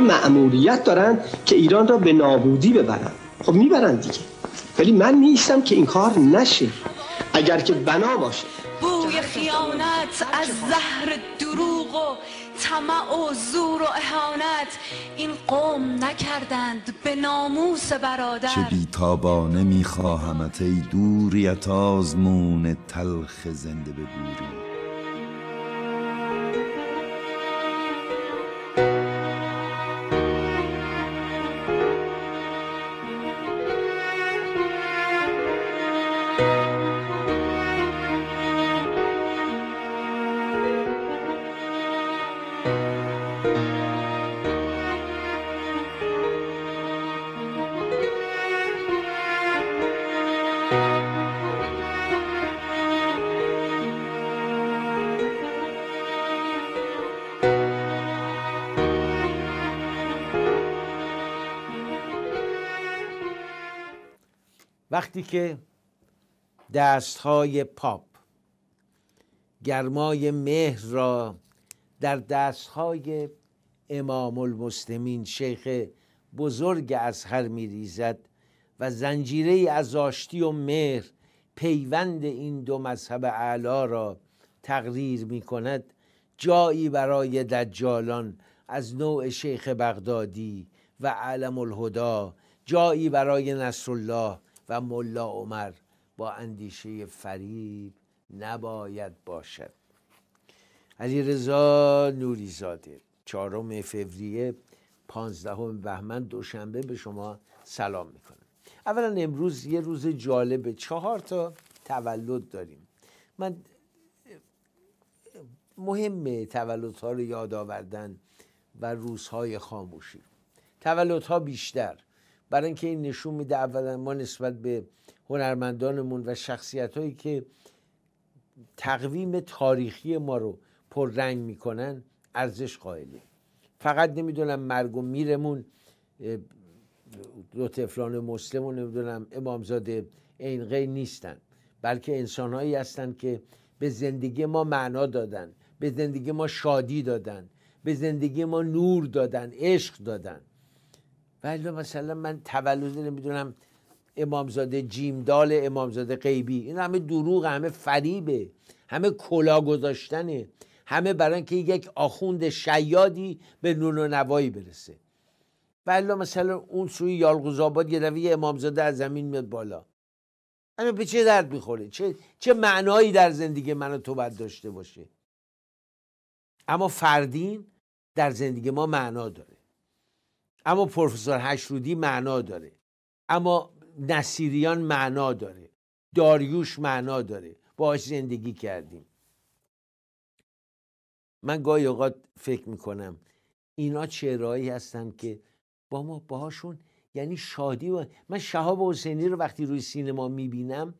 معموریت مأموریت دارن که ایران را به نابودی ببرن خب میبرن دیگه ولی من نیستم که این کار نشه اگر که بنا باشه بوی خیانت از زهر دروغ و طمع و زور و اهانت این قوم نکردند به ناموس برادر چه بیتابانه میخواهمت ای دوریت آزمون تلخ زنده بگوری وقتی که دستهای پاپ گرمای مهر را در دستهای امام المسلمین شیخ بزرگ هر می ریزد و زنجیره از آشتی و مهر پیوند این دو مذهب اعلا را تقریر می کند جایی برای دجالان از نوع شیخ بغدادی و علم الهدا جایی برای الله. و ملا عمر با اندیشه فریب نباید باشد علی رضا نوریزاده چهارم فوریه پانزدهم بهمن دوشنبه به شما سلام میکنم اولا امروز یه روز جالب چهار تا تولد داریم من مهمه تولدها رو یاد آوردن و روزهای خاموشی تولدها بیشتر برای اینکه این نشون میده اولا ما نسبت به هنرمندانمون و شخصیت هایی که تقویم تاریخی ما رو پررنگ میکنن ارزش قائلیم فقط نمیدونم مرگ و میرمون دو تفلان مسلم و نمیدونم امامزاده غیر نیستن بلکه انسانهایی هستن که به زندگی ما معنا دادن به زندگی ما شادی دادن به زندگی ما نور دادن عشق دادن ولی مثلا من تولد نمیدونم امامزاده جیمدال امامزاده قیبی این همه دروغ همه فریبه همه کلا گذاشتنه همه برای اینکه یک آخوند شیادی به نون و نوایی برسه بله، مثلا اون سوی یالقوزآباد یه روی امامزاده از زمین میاد بالا اما به چه درد میخوره چه, چه معنایی در زندگی من و تو باید داشته باشه اما فردین در زندگی ما معنا داره اما پروفسور هشرودی معنا داره اما نصیریان معنا داره داریوش معنا داره باهاش زندگی کردیم من گاهی اوقات فکر میکنم اینا چهرهایی هستن که با ما باهاشون یعنی شادی و من شهاب حسینی رو وقتی روی سینما میبینم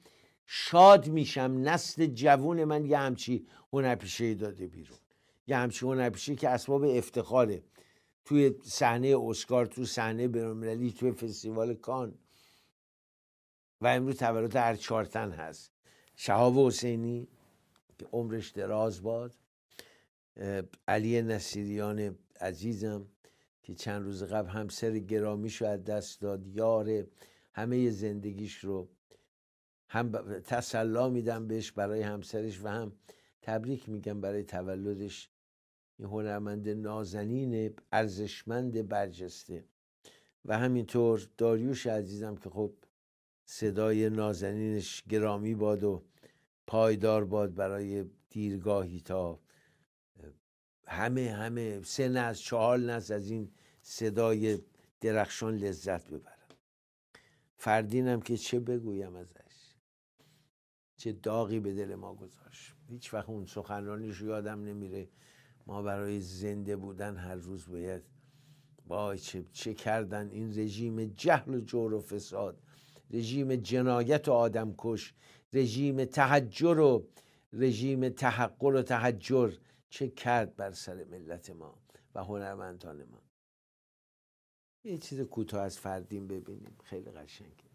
شاد میشم نسل جوون من یه همچی هنرپیشه داده بیرون یه همچی هنرپیشه که اسباب افتخاره توی صحنه اسکار تو صحنه بینالمللی توی فستیوال کان و امروز تولد هر چارتن هست شهاب حسینی که عمرش دراز باد علی نصیریان عزیزم که چند روز قبل همسر گرامی رو از دست داد یار همه زندگیش رو هم تسلا میدم بهش برای همسرش و هم تبریک میگم برای تولدش این هنرمند نازنین ارزشمند برجسته و همینطور داریوش عزیزم که خب صدای نازنینش گرامی باد و پایدار باد برای دیرگاهی تا همه همه سه نسل چهار نسل از این صدای درخشان لذت ببرم فردینم که چه بگویم ازش چه داغی به دل ما گذاشت هیچ وقت اون رو یادم نمیره ما برای زنده بودن هر روز باید وای چه, چه کردن این رژیم جهل و جور و فساد رژیم جنایت و آدمکش رژیم تحجر و رژیم تحقر و تحجر چه کرد بر سر ملت ما و هنرمندان ما یه چیز کوتاه از فردین ببینیم خیلی قشنگه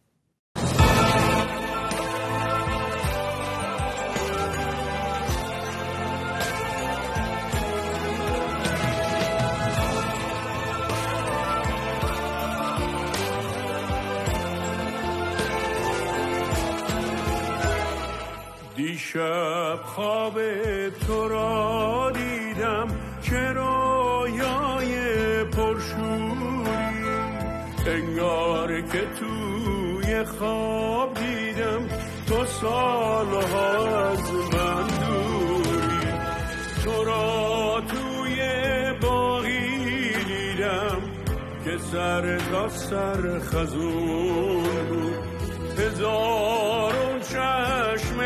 دیشب خواب تو را دیدم که رویای پرشوری انگار که توی خواب دیدم تو سالها از من دوری تو را توی باقی دیدم که سر تا سر خزون بود هزارون چشم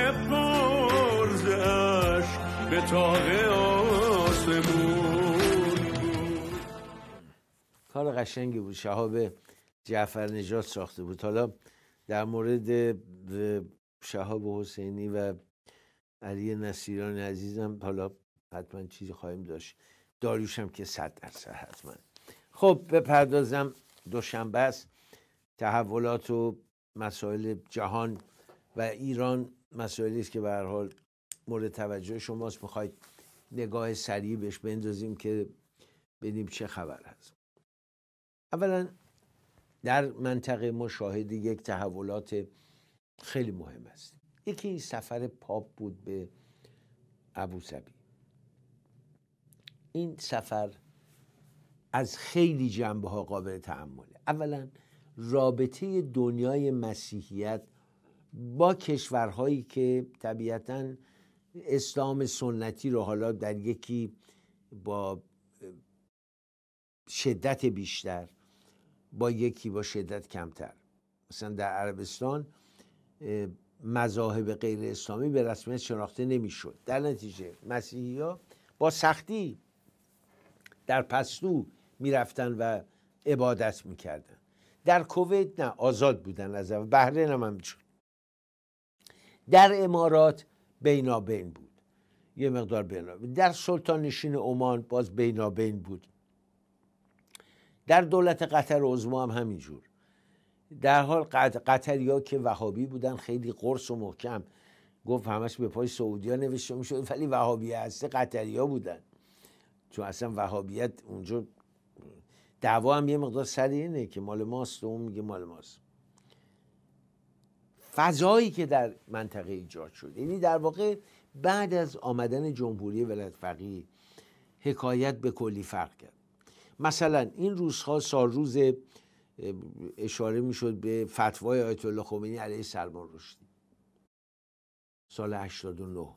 به آسمون کار قشنگی بود شهاب جعفر نجات ساخته بود حالا در مورد شهاب حسینی و علی نصیران عزیزم حالا حتما چیزی خواهیم داشت داریوشم که صد درصد حتما خب بپردازم دوشنبه است تحولات و مسائل جهان و ایران مسائلی است که به هر حال مورد توجه شماست میخواید نگاه سریع بهش بندازیم که ببینیم چه خبر هست اولا در منطقه ما شاهد یک تحولات خیلی مهم است یکی این سفر پاپ بود به سبی این سفر از خیلی جنبه ها قابل تحمله اولا رابطه دنیای مسیحیت با کشورهایی که طبیعتاً اسلام سنتی رو حالا در یکی با شدت بیشتر با یکی با شدت کمتر مثلا در عربستان مذاهب غیر اسلامی به رسمیت شناخته نمیشد در نتیجه مسیحی ها با سختی در پستو میرفتن و عبادت میکردن در کویت نه آزاد بودن از بهره هم در امارات بینابین بود یه مقدار بینابین در سلطان نشین عمان باز بینابین بود در دولت قطر عظما هم همینجور در حال قطریا که وهابی بودن خیلی قرص و محکم گفت همش به پای ها نوشته میشه ولی وهابی هسته ها بودن چون اصلا وهابیت اونجا دعوا هم یه مقدار سریعه اینه که مال ماست و اون میگه مال ماست فضایی که در منطقه ایجاد شد یعنی در واقع بعد از آمدن جمهوری ولایت فقیه حکایت به کلی فرق کرد مثلا این روزها روز اشاره میشد به فتوای آیت الله خمینی علیه سلمان رشدی سال 89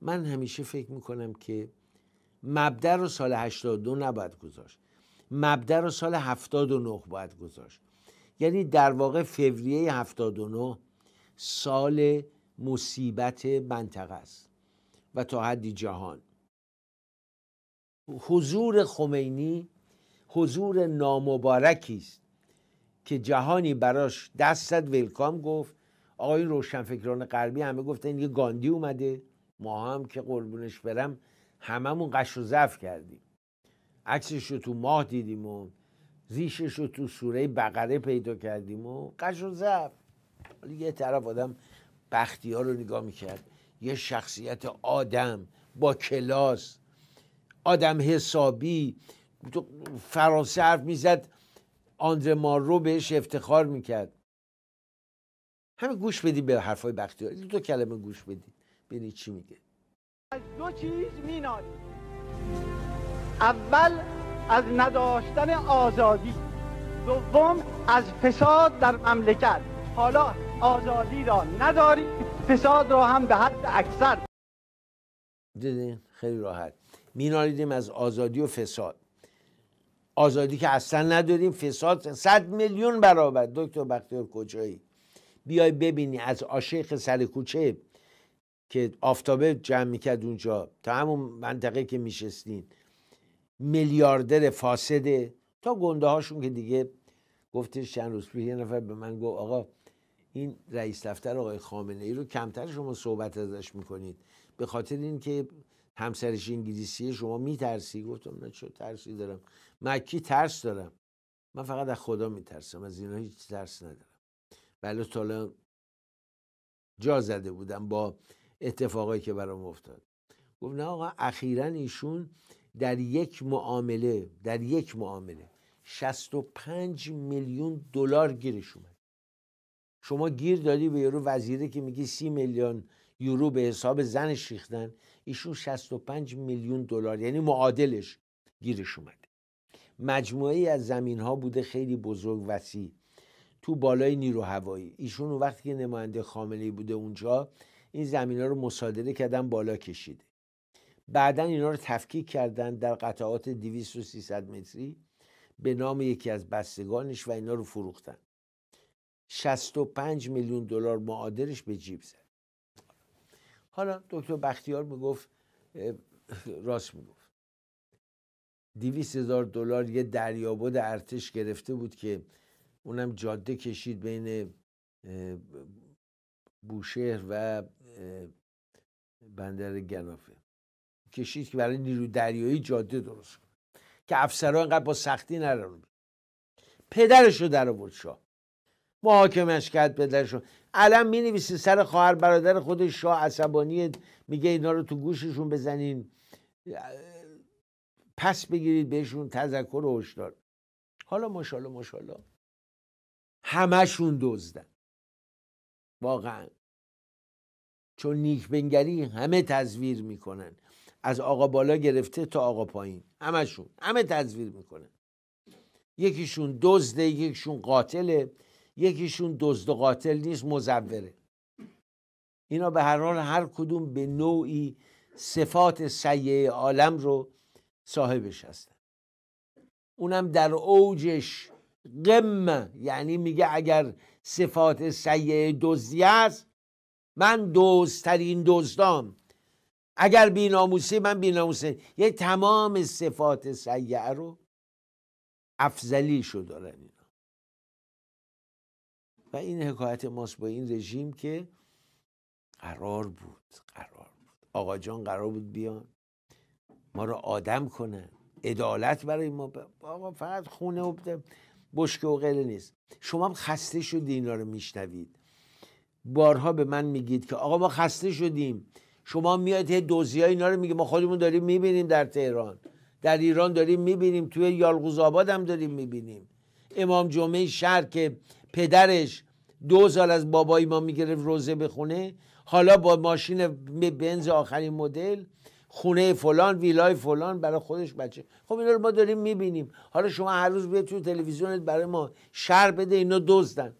من همیشه فکر میکنم که مبدر رو سال 82 نباید گذاشت مبدر رو سال 79 باید گذاشت یعنی در واقع فوریه 79 سال مصیبت منطقه است و تا حدی جهان حضور خمینی حضور نامبارکی است که جهانی براش دست زد ویلکام گفت آقای روشنفکران غربی همه گفتن یه گاندی اومده ما هم که قربونش برم هممون قش و ضعف کردیم عکسش رو تو ماه دیدیم و ریشش رو تو سوره بقره پیدا کردیم و قش و زب یه طرف آدم بختی ها رو نگاه میکرد یه شخصیت آدم با کلاس آدم حسابی فرانسه حرف میزد آندر مارو بهش افتخار میکرد همه گوش بدی به حرفای بختیار دو کلمه گوش بدی ببینید چی میگه از دو چیز مینادی اول از نداشتن آزادی دوم از فساد در مملکت حالا آزادی را نداری فساد را هم به حد اکثر دیدین خیلی راحت مینالیدیم از آزادی و فساد آزادی که اصلا نداریم فساد صد میلیون برابر دکتر بختیار کجایی بیای ببینی از آشیخ سر کوچه که آفتابه جمع میکرد اونجا تا همون منطقه که میشستین میلیاردر فاسده تا گنده هاشون که دیگه گفتش چند روز پیش یه نفر به من گفت آقا این رئیس دفتر آقای خامنه ای رو کمتر شما صحبت ازش میکنید به خاطر اینکه همسرش انگلیسی شما میترسی گفتم نه چه ترسی دارم مکی ترس دارم من فقط از خدا میترسم از اینا هیچ ترس ندارم بله تا جا زده بودم با اتفاقایی که برام افتاد گفت نه آقا اخیرا ایشون در یک معامله در یک معامله 65 میلیون دلار گیرش اومد شما گیر دادی به یورو وزیره که میگی سی میلیون یورو به حساب زن شیختن ایشون 65 میلیون دلار یعنی معادلش گیرش اومد مجموعه ای از زمین ها بوده خیلی بزرگ وسیع تو بالای نیرو هوایی ایشون وقتی که نماینده خامنه بوده اونجا این زمین ها رو مصادره کردن بالا کشیده بعدا اینا رو تفکیک کردن در قطعات 200 و 300 متری به نام یکی از بستگانش و اینا رو فروختن 65 میلیون دلار معادلش به جیب زد حالا دکتر بختیار میگفت راست میگفت دیویست هزار دلار یه دریابد ارتش گرفته بود که اونم جاده کشید بین بوشهر و بندر گنافه. کشید که برای نیرو دریایی جاده درست کنه که افسرها اینقدر با سختی نرن پدرش رو در آورد شاه محاکمش کرد پدرشو رو علم می سر خواهر برادر خود شاه عصبانی میگه اینا رو تو گوششون بزنین پس بگیرید بهشون تذکر و هشدار حالا ماشاءالله ماشاءالله همشون دزدن واقعا چون نیک بنگری همه تزویر میکنن از آقا بالا گرفته تا آقا پایین همشون همه تزویر میکنه یکیشون دزده یکیشون قاتله یکیشون دزد و قاتل نیست مزوره اینا به هر حال هر کدوم به نوعی صفات سیه عالم رو صاحبش هستن اونم در اوجش قم یعنی میگه اگر صفات سیه دزدی است من دزدترین دزدام اگر بیناموسی من بیناموسی یه تمام صفات سیعه رو شد دارن اینا و این حکایت ماست با این رژیم که قرار بود قرار بود آقا جان قرار بود بیان ما رو آدم کنن عدالت برای ما آقا فقط خونه و بشکه و غیره نیست شما هم خسته شدی اینا رو میشنوید بارها به من میگید که آقا ما خسته شدیم شما میاد هی دوزی اینا رو میگه ما خودمون داریم میبینیم در تهران در ایران داریم میبینیم توی یالغوز آباد هم داریم میبینیم امام جمعه شهر که پدرش دو سال از بابای ما میگرفت روزه بخونه حالا با ماشین بنز آخرین مدل خونه فلان ویلای فلان برای خودش بچه خب اینا رو ما داریم میبینیم حالا شما هر روز بیاید توی تلویزیونت برای ما شر بده اینا دزدن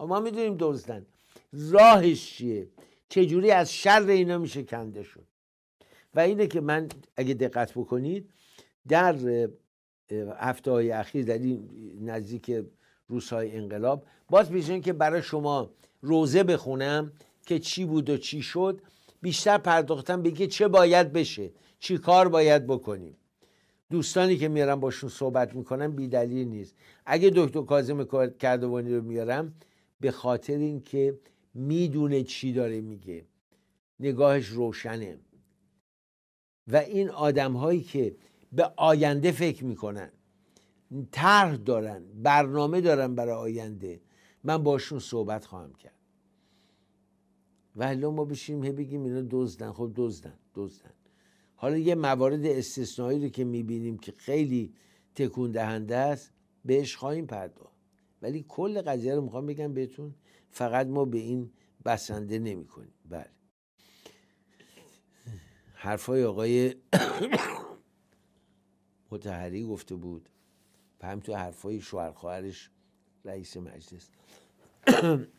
ما میدونیم دزدن راهش چیه چجوری از شر اینا میشه کنده شد و اینه که من اگه دقت بکنید در هفته های اخیر در این نزدیک روزهای انقلاب باز بیشتر که برای شما روزه بخونم که چی بود و چی شد بیشتر پرداختم بگه چه باید بشه چی کار باید بکنیم دوستانی که میارم باشون صحبت میکنم بیدلیل نیست اگه دکتر کازم کردوانی رو میارم به خاطر اینکه میدونه چی داره میگه نگاهش روشنه و این آدم هایی که به آینده فکر میکنن طرح دارن برنامه دارن برای آینده من باشون صحبت خواهم کرد و ما بشیم هی بگیم اینا دزدن خب دزدن دزدن حالا یه موارد استثنایی رو که میبینیم که خیلی تکون دهنده است بهش خواهیم پرداخت ولی کل قضیه رو میخوام بگم بهتون فقط ما به این بسنده نمی کنیم بله حرفای آقای متحری گفته بود و هم تو حرفای شوهر خواهرش رئیس مجلس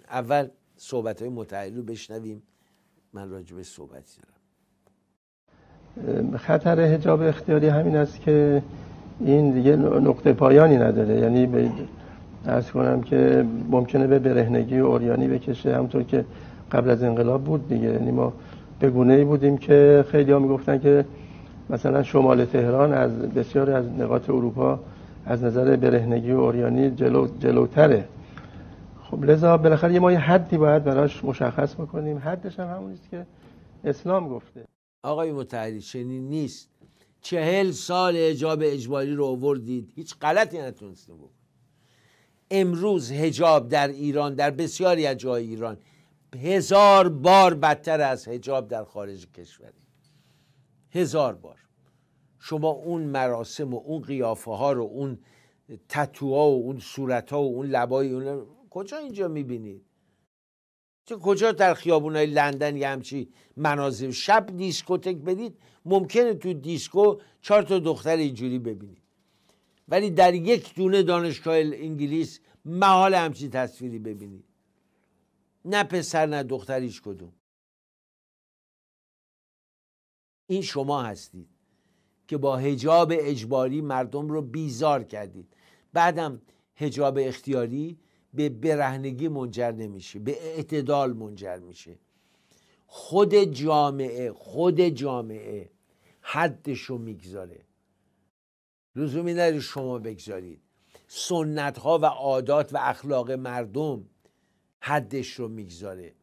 اول صحبت های متحری رو بشنویم من راجع به صحبتی دارم خطر هجاب اختیاری همین است که این دیگه نقطه پایانی نداره یعنی به ارز کنم که ممکنه به برهنگی و اوریانی بکشه همونطور که قبل از انقلاب بود دیگه یعنی ما به گونه ای بودیم که خیلی ها میگفتن که مثلا شمال تهران از بسیاری از نقاط اروپا از نظر برهنگی و اوریانی جلو جلوتره خب لذا بالاخره یه ما یه حدی باید براش مشخص بکنیم حدش هم همون است که اسلام گفته آقای متحری چنین نیست چهل سال اجاب اجباری رو آوردید هیچ غلطی نتونستید بکنید امروز هجاب در ایران در بسیاری از جای ایران هزار بار بدتر از هجاب در خارج کشوری هزار بار شما اون مراسم و اون قیافه ها رو اون تتوها و اون صورت ها و اون لبای اون کجا اینجا میبینید چه کجا در خیابون های لندن یا همچی مناظر شب دیسکوتک بدید ممکنه تو دیسکو چهار تا دختر اینجوری ببینید ولی در یک دونه دانشگاه انگلیس محال همچین تصویری ببینی نه پسر نه دختریش کدوم این شما هستید که با هجاب اجباری مردم رو بیزار کردید بعدم هجاب اختیاری به برهنگی منجر نمیشه به اعتدال منجر میشه خود جامعه خود جامعه حدش رو میگذاره لزومی نداری شما بگذارید سنت ها و عادات و اخلاق مردم حدش رو میگذاره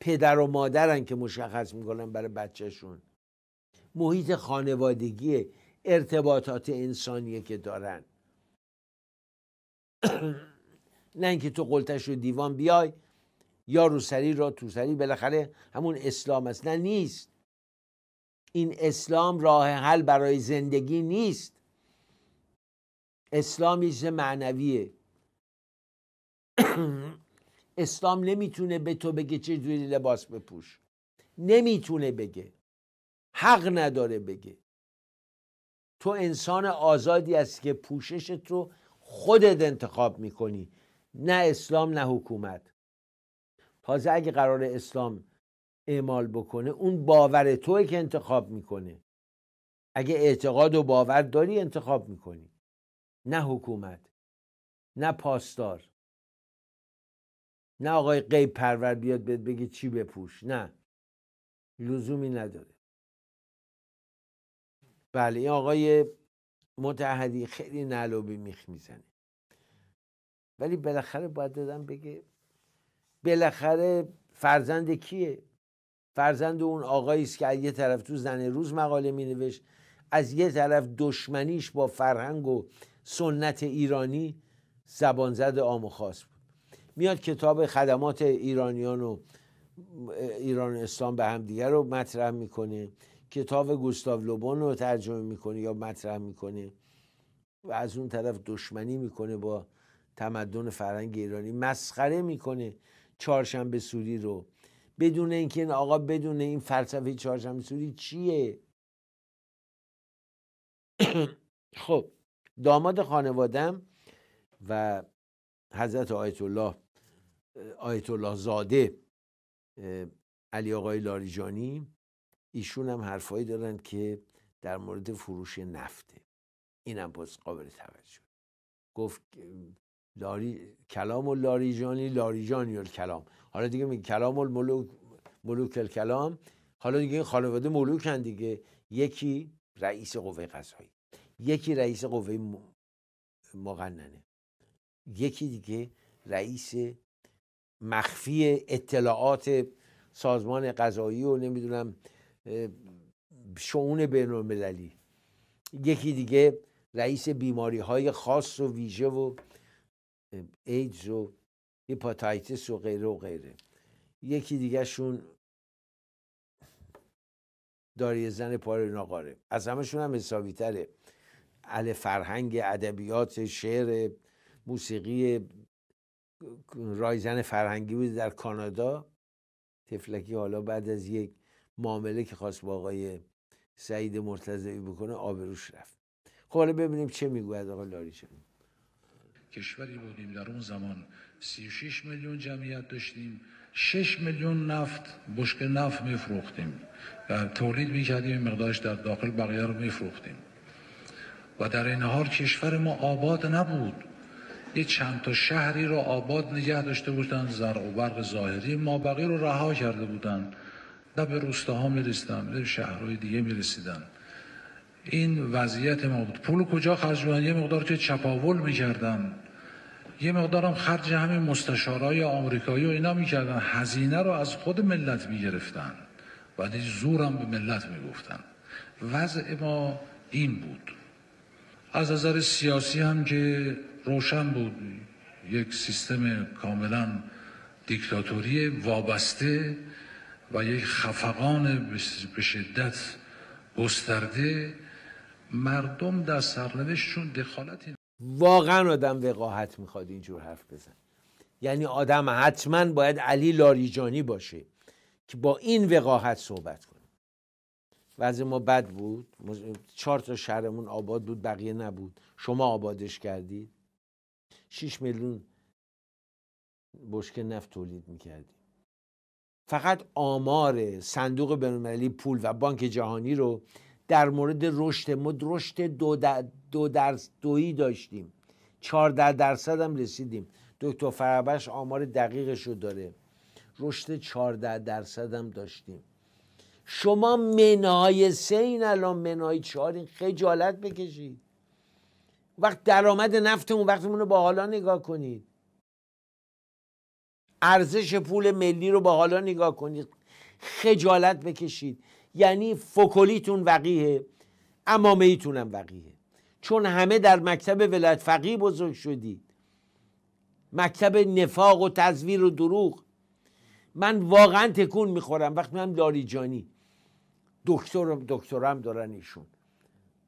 پدر و مادرن که مشخص میکنن برای بچهشون محیط خانوادگی ارتباطات انسانیه که دارن نه اینکه تو قلتش رو دیوان بیای یا روسری را سری بالاخره همون اسلام است نه نیست این اسلام راه حل برای زندگی نیست اسلام یه معنویه اسلام نمیتونه به تو بگه چه جوری لباس بپوش نمیتونه بگه حق نداره بگه تو انسان آزادی هستی که پوششت رو خودت انتخاب میکنی نه اسلام نه حکومت تازه اگه قرار اسلام اعمال بکنه اون باور توی که انتخاب میکنه اگه اعتقاد و باور داری انتخاب میکنی نه حکومت نه پاسدار نه آقای قیب پرور بیاد بهت بگه چی بپوش نه لزومی نداره بله این آقای متحدی خیلی نلوبی میخ میزنه ولی بالاخره باید دادم بگه بالاخره فرزند کیه فرزند اون آقایی است که از یه طرف تو زن روز مقاله مینوشت از یه طرف دشمنیش با فرهنگ و سنت ایرانی زبانزد عام و خاص بود میاد کتاب خدمات ایرانیان و ایران و اسلام به هم رو مطرح میکنه کتاب گوستاو لوبون رو ترجمه میکنه یا مطرح میکنه و از اون طرف دشمنی میکنه با تمدن فرهنگ ایرانی مسخره میکنه چهارشنبه سوری رو بدون اینکه این آقا بدون این فلسفه چهارشنبه سوری چیه خب داماد خانوادم و حضرت آیت الله آیت الله زاده علی آقای لاریجانی ایشون هم حرفایی دارن که در مورد فروش نفته اینم باز قابل توجه گفت لاری کلام لاریجانی لاریجانی کلام حالا دیگه میگه کلام و ملوک الکلام حالا دیگه این خانواده ملوکن دیگه یکی رئیس قوه قضایی یکی رئیس قوه مقننه یکی دیگه رئیس مخفی اطلاعات سازمان قضایی و نمیدونم شعون بین یکی دیگه رئیس بیماری های خاص و ویژه و ایدز و هیپاتایتس و غیره و غیره یکی دیگه شون داری زن پاره ناقاره از شون هم حسابی تره اهل فرهنگ ادبیات شعر موسیقی رایزن فرهنگی بود در کانادا تفلکی حالا بعد از یک معامله که خواست با آقای سعید مرتضوی بکنه آبروش رفت خب حالا ببینیم چه میگوید آقای لاریجانی کشوری بودیم در اون زمان 36 میلیون جمعیت داشتیم 6 میلیون نفت بشک نفت میفروختیم و تولید میکردیم مقدارش در داخل بقیه رو میفروختیم و در این حال کشور ما آباد نبود یه چند تا شهری رو آباد نگه داشته بودن زرع و برق ظاهری ما بقیه رو رها کرده بودن نه به روستاها میرسیدن به شهرهای دیگه میرسیدن این وضعیت ما بود پول کجا خرج بودن یه مقدار که چپاول میکردن یه مقدارم خرج همین مستشارای آمریکایی و اینا میکردن هزینه رو از خود ملت میگرفتن و زورم به ملت میگفتن وضع ما این بود از نظر سیاسی هم که روشن بود یک سیستم کاملا دیکتاتوری وابسته و یک خفقان به شدت گسترده مردم در سرنوشتشون دخالتی واقعا آدم وقاحت میخواد اینجور حرف بزن یعنی آدم حتما باید علی لاریجانی باشه که با این وقاحت صحبت کنه وضع ما بد بود چهار تا شهرمون آباد بود بقیه نبود شما آبادش کردید 6 میلیون بشک نفت تولید میکردیم فقط آمار صندوق بینالمللی پول و بانک جهانی رو در مورد رشد ما رشد دو, دویی داشتیم 14 درصد هم رسیدیم دکتر فرابش آمار دقیقش رو داره رشد 14 درصد هم داشتیم شما منای سه الان منای چهار خجالت بکشید وقت درآمد نفتمون وقتمون رو با حالا نگاه کنید ارزش پول ملی رو با حالا نگاه کنید خجالت بکشید یعنی فکولیتون وقیه امامهیتون هم وقیه چون همه در مکتب ولایت فقی بزرگ شدید مکتب نفاق و تزویر و دروغ من واقعا تکون میخورم وقتی میرم لاریجانی دکتر دکترم دارن ایشون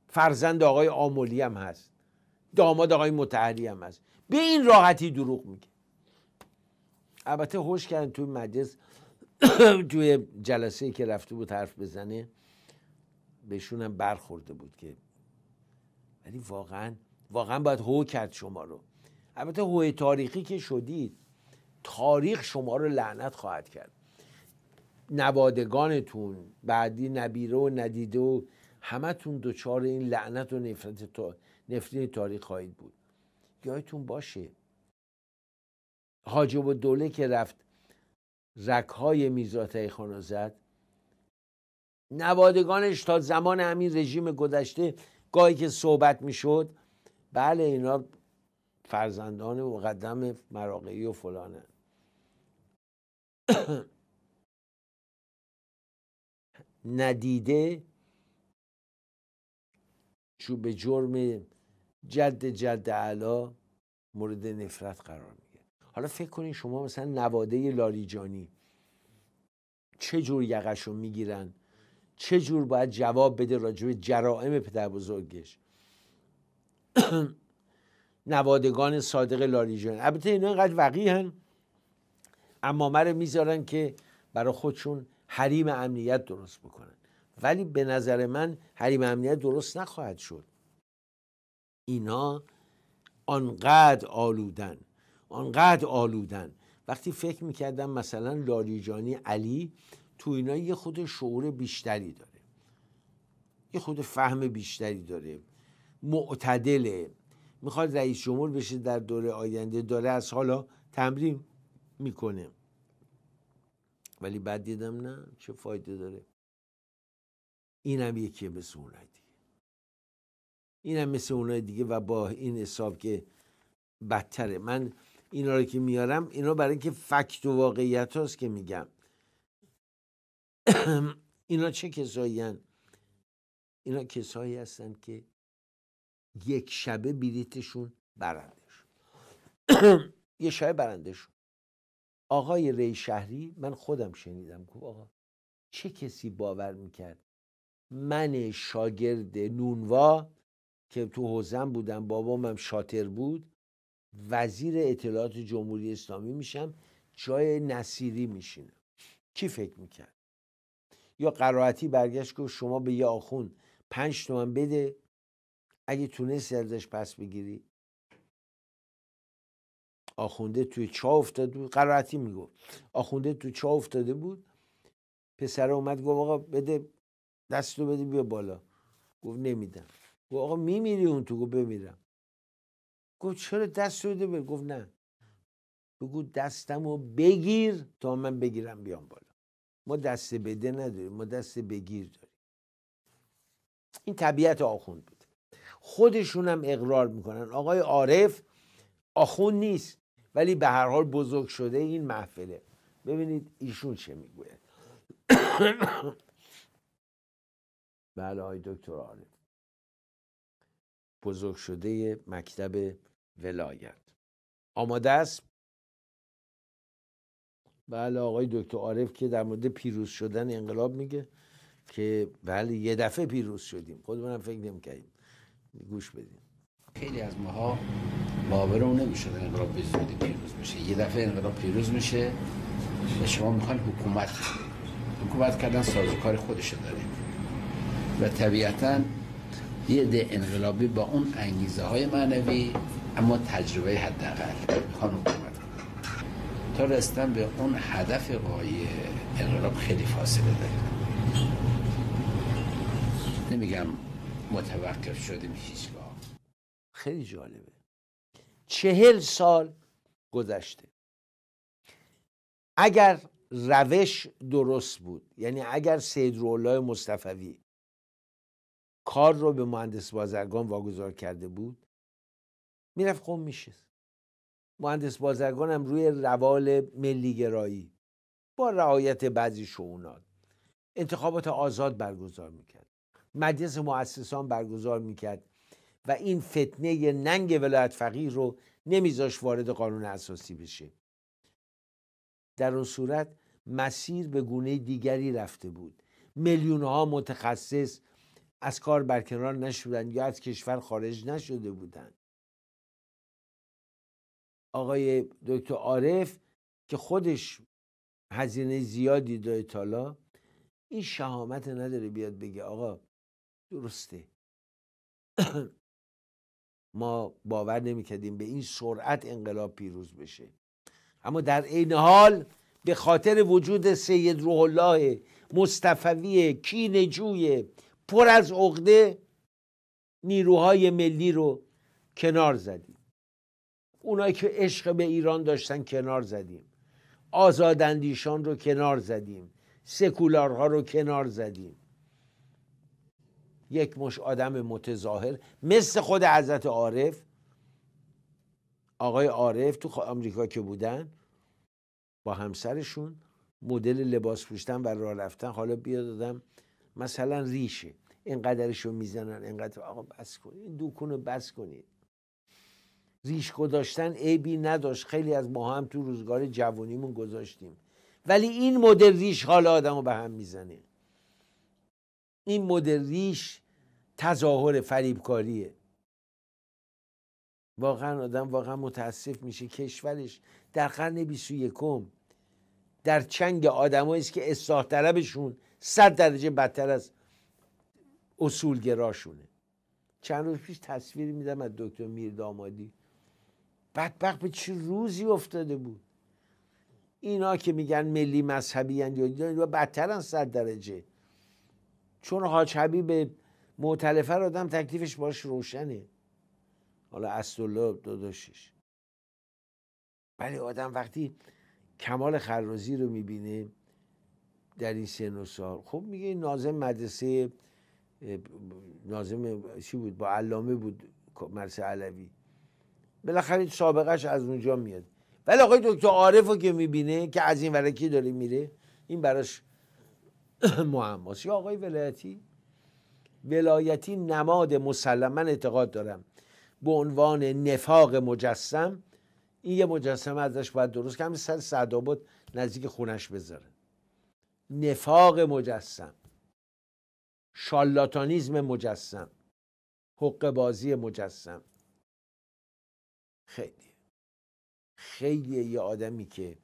فرزند آقای آمولی هم هست داماد آقای متحری هم هست به این راحتی دروغ میگه البته هوش کردن توی مجلس توی جلسه که رفته بود حرف بزنه بهشون هم برخورده بود که ولی واقعا واقعا باید هو کرد شما رو البته هو تاریخی که شدید تاریخ شما رو لعنت خواهد کرد نوادگانتون بعدی نبیره و ندیده و همتون دچار این لعنت و نفرت نفرین تاریخ خواهید بود یادتون باشه حاجب و دوله که رفت رکهای میزرات خانو زد نوادگانش تا زمان همین رژیم گذشته گاهی که صحبت میشد بله اینا فرزندان مقدم مراقعی و فلانه ندیده چوب به جرم جد جد علا مورد نفرت قرار میگه حالا فکر کنید شما مثلا نواده لاریجانی چه جور یقش میگیرن چه جور باید جواب بده راجع جرائم پدر بزرگش نوادگان صادق لاریجانی البته اینا اینقدر وقیه هن امامه رو میذارن که برای خودشون حریم امنیت درست بکنن ولی به نظر من حریم امنیت درست نخواهد شد اینا آنقدر آلودن آنقدر آلودن وقتی فکر میکردم مثلا لاریجانی علی تو اینا یه خود شعور بیشتری داره یه خود فهم بیشتری داره معتدله میخواد رئیس جمهور بشه در دوره آینده داره از حالا تمرین میکنه ولی بعد دیدم نه چه فایده داره اینم یکی مثل اونای دیگه اینم مثل اونای دیگه و با این حساب که بدتره من اینا رو که میارم اینا برای که فکت و واقعیت هاست که میگم اینا چه کسایی هن؟ اینا کسایی هستن که یک شبه بلیتشون برنده شد یه شبه برنده آقای ری شهری من خودم شنیدم گفت آقا چه کسی باور میکرد من شاگرد نونوا که تو حوزم بودم بابامم شاطر بود وزیر اطلاعات جمهوری اسلامی میشم جای نصیری میشینم کی فکر میکرد یا قرائتی برگشت گفت شما به یه آخون پنج تومن بده اگه تونستی ازش پس بگیری آخونده توی چا افتاده بود قرارتی میگفت آخونده تو چاه افتاده بود پسر اومد گفت آقا بده دستو بده بیا بالا گفت نمیدم گفت آقا میمیری اون تو گفت بمیرم گفت چرا دست رو بده گفت نه بگو دستمو بگیر تا من بگیرم بیام بالا ما دست بده نداریم ما دست بگیر داریم این طبیعت آخوند بود خودشون هم اقرار میکنن آقای عارف آخوند نیست ولی به هر حال بزرگ شده این محفله ببینید ایشون چه میگوید بله آقای دکتر عارف بزرگ شده مکتب ولایت آماده است بله آقای دکتر عارف که در مورد پیروز شدن انقلاب میگه که بله یه دفعه پیروز شدیم خودمونم فکر نمیکردیم گوش بدیم خیلی از ماها باور اون نمیشد انقلاب به زودی پیروز میشه یه دفعه انقلاب پیروز میشه و شما میخواین حکومت حکومت کردن سازوکار خودش داره و طبیعتا یه ده انقلابی با اون انگیزه های معنوی اما تجربه حداقل میخوان حکومت کنن تا رستن به اون هدف قای انقلاب خیلی فاصله داره نمیگم متوقف شدیم هیچگاه خیلی جالبه چهل سال گذشته اگر روش درست بود یعنی اگر سید رولای کار رو به مهندس بازرگان واگذار کرده بود میرفت قوم میشست مهندس بازرگان هم روی روال ملیگرایی با رعایت بعضی شعونات انتخابات آزاد برگزار میکرد مجلس مؤسسان برگزار میکرد و این فتنه ننگ ولایت فقیه رو نمیذاش وارد قانون اساسی بشه در اون صورت مسیر به گونه دیگری رفته بود میلیون ها متخصص از کار برکنار نشدن یا از کشور خارج نشده بودند آقای دکتر عارف که خودش هزینه زیادی داره تالا این شهامت نداره بیاد بگه آقا درسته ما باور نمیکردیم به این سرعت انقلاب پیروز بشه اما در عین حال به خاطر وجود سید روح الله مصطفوی کینجوی پر از عقده نیروهای ملی رو کنار زدیم اونایی که عشق به ایران داشتن کنار زدیم آزاداندیشان رو کنار زدیم سکولارها رو کنار زدیم یک مش آدم متظاهر مثل خود حضرت عارف آقای عارف تو آمریکا که بودن با همسرشون مدل لباس پوشتن و راه رفتن حالا بیا دادم مثلا ریشه اینقدرشو رو میزنن اینقدر آقا بس کنید این دوکونو بس کنید ریش گذاشتن عیبی نداشت خیلی از ما هم تو روزگار جوانیمون گذاشتیم ولی این مدل ریش حال آدم رو به هم میزنه این مدل ریش تظاهر فریبکاریه واقعا آدم واقعا متاسف میشه کشورش در قرن 21 در چنگ آدمایی است که اصلاح طلبشون صد درجه بدتر از اصولگراشونه چند روز پیش تصویر میدم از دکتر میردامادی بدبخت به چه روزی افتاده بود اینا که میگن ملی مذهبی اند یا بدترن صد درجه چون حاج حبیب معتلفه رو آدم تکلیفش باش روشنه حالا دو داداشش ولی آدم وقتی کمال خرازی رو میبینه در این سن و سال خب میگه نازم مدرسه نازم چی بود با علامه بود مرسه علوی بالاخره سابقهش از اونجا میاد ولی آقای دکتر عارف رو که میبینه که از این ورکی داره میره این براش معماست یا آقای ولایتی ولایتی نماد مسلم من اعتقاد دارم به عنوان نفاق مجسم این یه مجسمه ازش باید درست که همین سر صدابت نزدیک خونش بذاره نفاق مجسم شالاتانیزم مجسم حق بازی مجسم خیلی خیلی یه آدمی که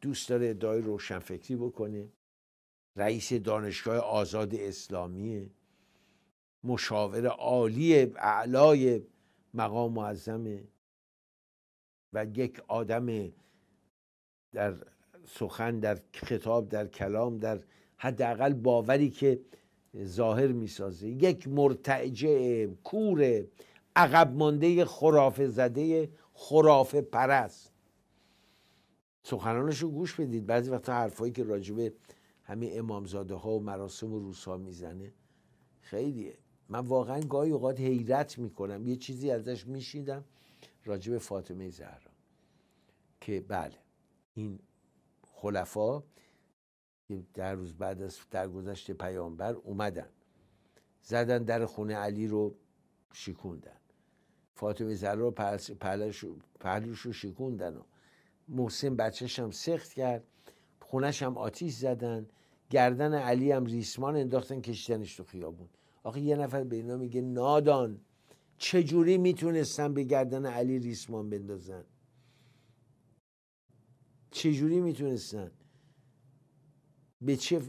دوست داره ادعای روشنفکری بکنه رئیس دانشگاه آزاد اسلامی مشاور عالی اعلای مقام معظم و یک آدم در سخن در خطاب در کلام در حداقل باوری که ظاهر میسازه یک مرتعجه کور عقب مانده خرافه زده خرافه پرست سخنانش رو گوش بدید بعضی وقتا حرفایی که راجبه همه امامزاده ها و مراسم و روسا میزنه خیلیه من واقعا گاهی اوقات حیرت میکنم یه چیزی ازش میشیدم راجب فاطمه زهرا که بله این خلفا که در روز بعد از درگذشت پیامبر اومدن زدن در خونه علی رو شکوندن فاطمه زهرا پهلوش رو شکوندن و محسن بچهش سخت کرد خونش هم آتیش زدن گردن علی هم ریسمان انداختن کشتنش تو خیابون آخه یه نفر به اینا میگه نادان چجوری میتونستن به گردن علی ریسمان بندازن چجوری میتونستن به چه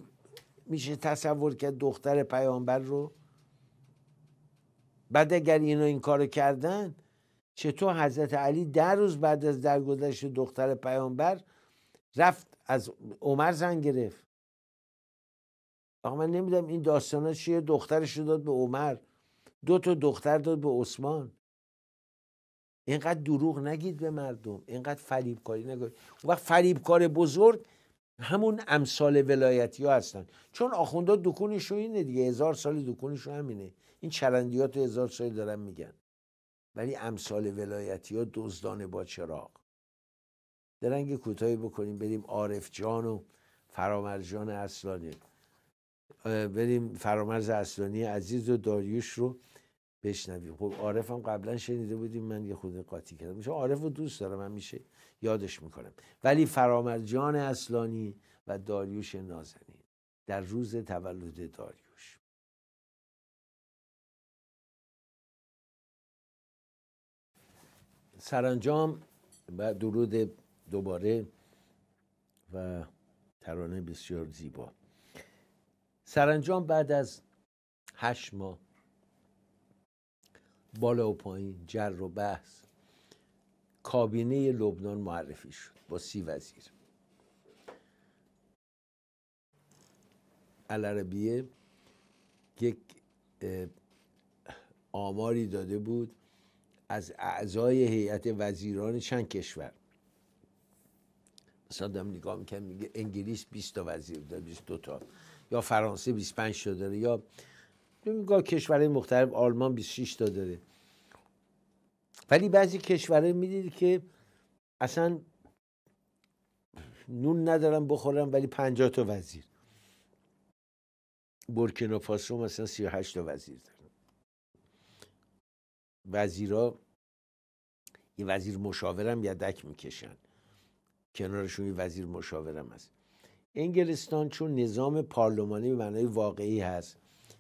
میشه تصور کرد دختر پیامبر رو بعد اگر اینا این کارو کردن چطور حضرت علی در روز بعد از درگذشت دختر پیامبر رفت از عمر زن گرفت آقا من نمیدم این داستانا چیه دخترش داد به عمر دو تا دختر داد به عثمان اینقدر دروغ نگید به مردم اینقدر فریبکاری نگید اون وقت فریبکار بزرگ همون امثال ولایتی ها هستن چون آخونده دکونشو اینه دیگه هزار سال دکونشو همینه این چرندیات هزار سال دارن میگن ولی امثال ولایتی ها دزدان با چراغ درنگ کوتاهی بکنیم بریم عارف جان و فرامرجان اصلانی بریم فرامرز اصلانی عزیز و داریوش رو بشنویم خب عارف هم قبلا شنیده بودیم من یه خود قاطی کردم میشه عارف رو دوست دارم من میشه یادش میکنم ولی فرامرز جان اصلانی و داریوش نازنین در روز تولد داریوش سرانجام و درود دوباره و ترانه بسیار زیبا سرانجام بعد از هشت ماه بالا و پایین جر و بحث کابینه لبنان معرفی شد با سی وزیر العربیه یک آماری داده بود از اعضای هیئت وزیران چند کشور مثلا دارم نگاه میکنم میگه انگلیس 20 تا وزیر داره 22 تا یا فرانسه 25 تا داره یا میگه کشورهای مختلف آلمان 26 تا داره ولی بعضی کشورها میدید که اصلا نون ندارم بخورم ولی 50 تا وزیر بورکینافاسو مثلا 38 تا وزیر داره وزیرا یه وزیر مشاورم یدک میکشن کنارشون یه وزیر مشاورم هست انگلستان چون نظام پارلمانی به معنای واقعی هست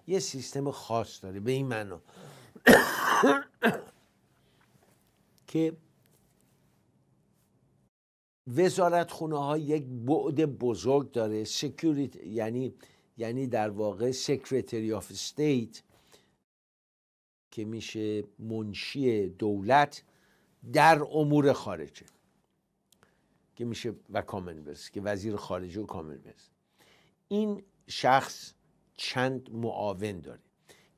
یه سیستم خاص داره به این معنا که وزارت خونه ها یک بعد بزرگ داره سکیوریت یعنی یعنی در واقع سکرتری آف استیت که میشه منشی دولت در امور خارجه که میشه و که وزیر خارجه و کامنورس این شخص چند معاون داره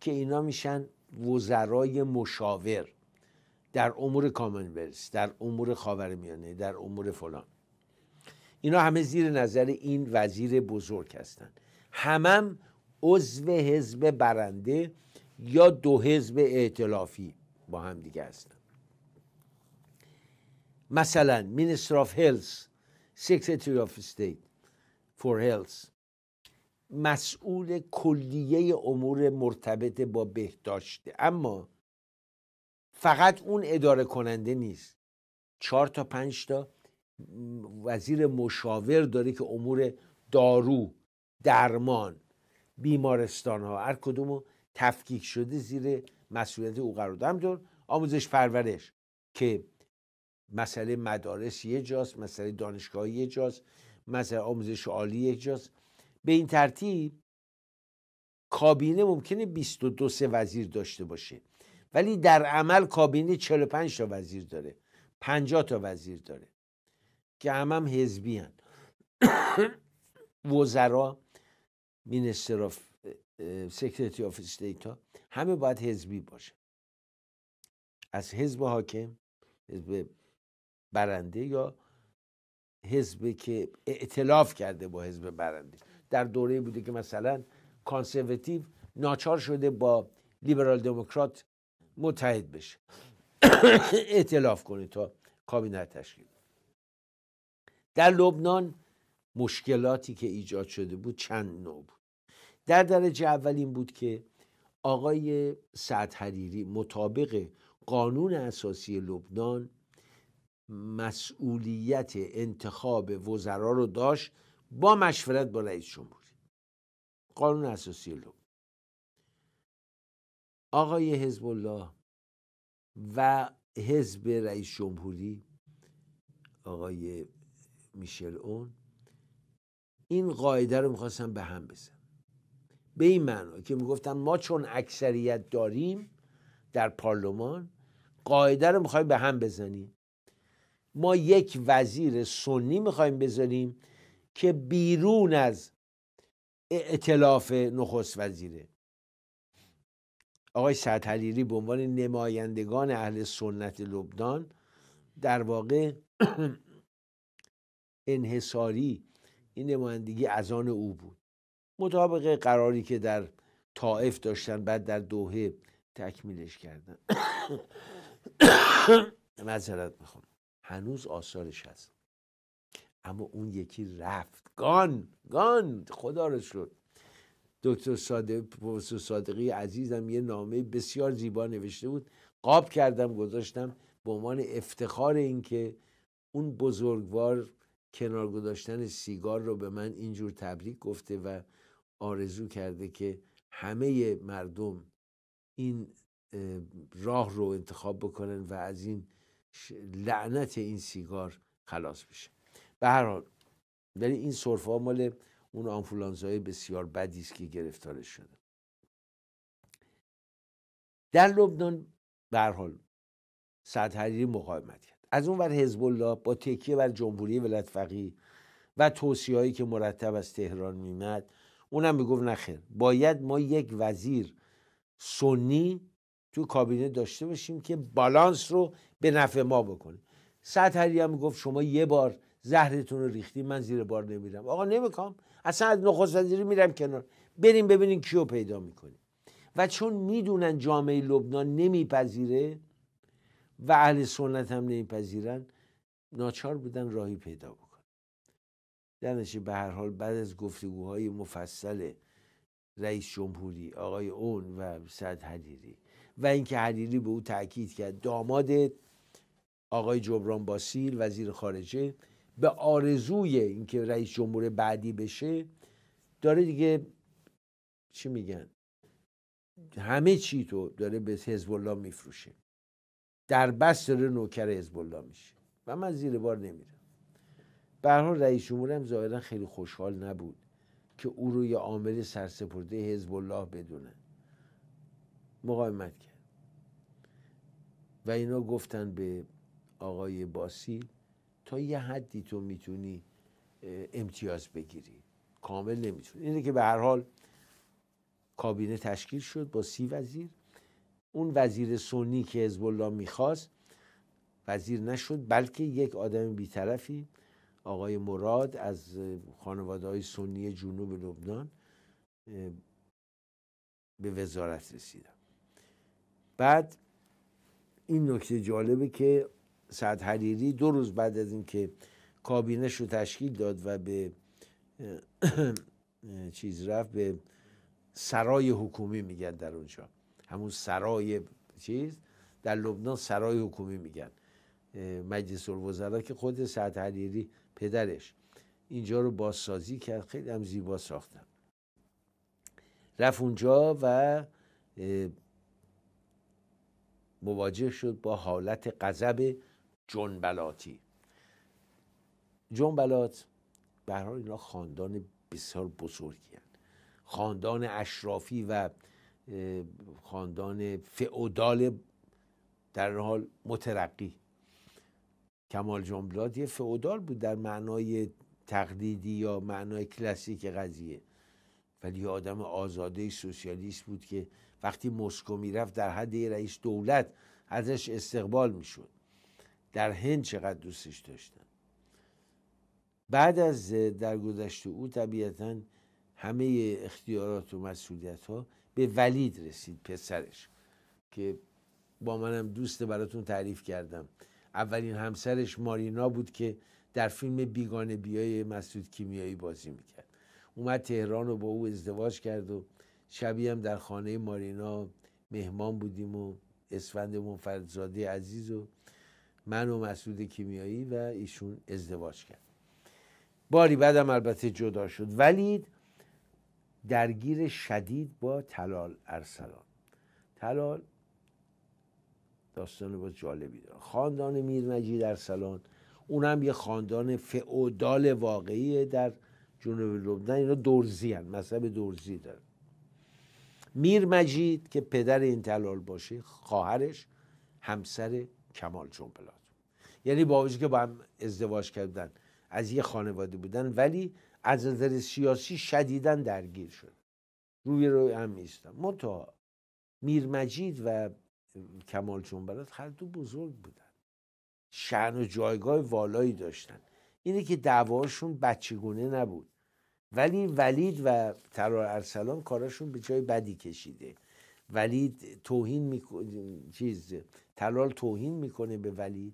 که اینا میشن وزرای مشاور در امور کامنورس در امور خاورمیانه در امور فلان اینا همه زیر نظر این وزیر بزرگ هستند همم عضو حزب برنده یا دو حزب ائتلافی با هم دیگه هستن مثلا مینستر آف هیلز سیکرتری آف استیت فور هیلز مسئول کلیه امور مرتبط با بهداشته اما فقط اون اداره کننده نیست چهار تا پنج تا وزیر مشاور داره که امور دارو درمان بیمارستان ها هر کدوم تفکیک شده زیر مسئولیت او قرار داره آموزش پرورش که مسئله مدارس یه جاست مسئله دانشگاه یه جاست مسئله آموزش عالی یه جاست به این ترتیب کابینه ممکنه 22 سه وزیر داشته باشه ولی در عمل کابینه 45 تا وزیر داره 50 تا وزیر داره که هم هم حزبی هن. وزرا مینستر آف سکرتری آف ها همه باید حزبی باشه از حزب حاکم حزب برنده یا حزبی که ائتلاف کرده با حزب برنده در دوره بوده که مثلا کانسرواتیو ناچار شده با لیبرال دموکرات متحد بشه ائتلاف کنه تا کابینه تشکیل در لبنان مشکلاتی که ایجاد شده بود چند نوع بود در درجه اول این بود که آقای سعد حریری مطابق قانون اساسی لبنان مسئولیت انتخاب وزرا رو داشت با مشورت با رئیس جمهور قانون اساسی لو آقای حزب الله و حزب رئیس جمهوری آقای میشل اون این قاعده رو میخواستن به هم بزن به این معنا که میگفتن ما چون اکثریت داریم در پارلمان قاعده رو میخوایم به هم بزنیم ما یک وزیر سنی میخوایم بذاریم که بیرون از اعتلاف نخست وزیره آقای سعد به عنوان نمایندگان اهل سنت لبنان در واقع انحصاری این نمایندگی از آن او بود مطابق قراری که در طائف داشتن بعد در دوهه تکمیلش کردن معذرت میخوام هنوز آثارش هست اما اون یکی رفت گان گان خدا شد دکتر صادق پروفسور صادقی عزیزم یه نامه بسیار زیبا نوشته بود قاب کردم گذاشتم به عنوان افتخار اینکه اون بزرگوار کنار گذاشتن سیگار رو به من اینجور تبریک گفته و آرزو کرده که همه مردم این راه رو انتخاب بکنن و از این لعنت این سیگار خلاص بشه به هر حال ولی یعنی این سرفه مال اون آنفولانزای بسیار بدی است که گرفتار شده در لبنان به هر حال سعد حریری مقاومت کرد از اون ور حزب الله با تکیه بر جمهوری ولایت فقیه و هایی که مرتب از تهران میمد اونم میگفت نخیر. باید ما یک وزیر سنی تو کابینه داشته باشیم که بالانس رو به نفع ما بکنه هری هم گفت شما یه بار زهرتون رو ریختی من زیر بار نمیرم آقا نمیکنم اصلا از نخست وزیری میرم کنار بریم ببینیم کیو پیدا میکنیم و چون میدونن جامعه لبنان نمیپذیره و اهل سنت هم نمیپذیرن ناچار بودن راهی پیدا بکنن درنشه به هر حال بعد از گفتگوهای مفصل رئیس جمهوری آقای اون و سعد حریری و اینکه حریری به او تاکید کرد داماد آقای جبران باسیل وزیر خارجه به آرزوی اینکه رئیس جمهور بعدی بشه داره دیگه چی میگن همه چی تو داره به حزب الله میفروشه در بس داره نوکر حزب الله میشه و من زیر بار نمیرم به حال رئیس جمهورم ظاهرا خیلی خوشحال نبود که او رو یه عامل سرسپرده حزب الله بدونه مقاومت کرد و اینا گفتن به آقای باسی تا یه حدی تو میتونی امتیاز بگیری کامل نمیتونی اینه که به هر حال کابینه تشکیل شد با سی وزیر اون وزیر سنی که حزب الله میخواست وزیر نشد بلکه یک آدم بیطرفی آقای مراد از خانواده های سنی جنوب لبنان به وزارت رسیدن بعد این نکته جالبه که سعد حریری دو روز بعد از اینکه کابینش رو تشکیل داد و به چیز رفت به سرای حکومی میگن در اونجا همون سرای چیز در لبنان سرای حکومی میگن مجلس الوزرا که خود سعد حریری پدرش اینجا رو بازسازی کرد خیلی هم زیبا ساختن رفت اونجا و مواجه شد با حالت غضب جنبلاتی جنبلات به حال اینا خاندان بسیار بزرگی هن. خاندان اشرافی و خاندان فئودال در حال مترقی کمال جنبلات یه فئودال بود در معنای تقلیدی یا معنای کلاسیک قضیه ولی یه آدم آزاده سوسیالیست بود که وقتی مسکو میرفت در حد رئیس دولت ازش استقبال میشد در هند چقدر دوستش داشتن بعد از درگذشت او طبیعتا همه اختیارات و مسئولیت ها به ولید رسید پسرش که با منم دوست براتون تعریف کردم اولین همسرش مارینا بود که در فیلم بیگانه بیای مسعود کیمیایی بازی میکرد اومد تهران و با او ازدواج کرد و شبی هم در خانه مارینا مهمان بودیم و اسفند منفردزاده عزیز و من و مسعود کیمیایی و ایشون ازدواج کرد باری بعدم البته جدا شد ولی درگیر شدید با تلال ارسلان تلال داستان با جالبی داره خاندان میر مجید ارسلان اونم هم یه خاندان فعودال واقعیه در جنوب لبنان اینا دورزی هن مذهب دورزی دارن میرمجید که پدر این تلال باشه خواهرش همسر کمال جنبلات یعنی با که با هم ازدواج کردن از یه خانواده بودن ولی از نظر سیاسی شدیدا درگیر شد روی روی هم ایستن منتها میر و کمال جنبلات هر دو بزرگ بودن شعن و جایگاه والایی داشتن اینه که دعواشون بچگونه نبود ولی ولید و ترار ارسلان کاراشون به جای بدی کشیده ولید توهین میکنه چیز تلال توهین میکنه به ولید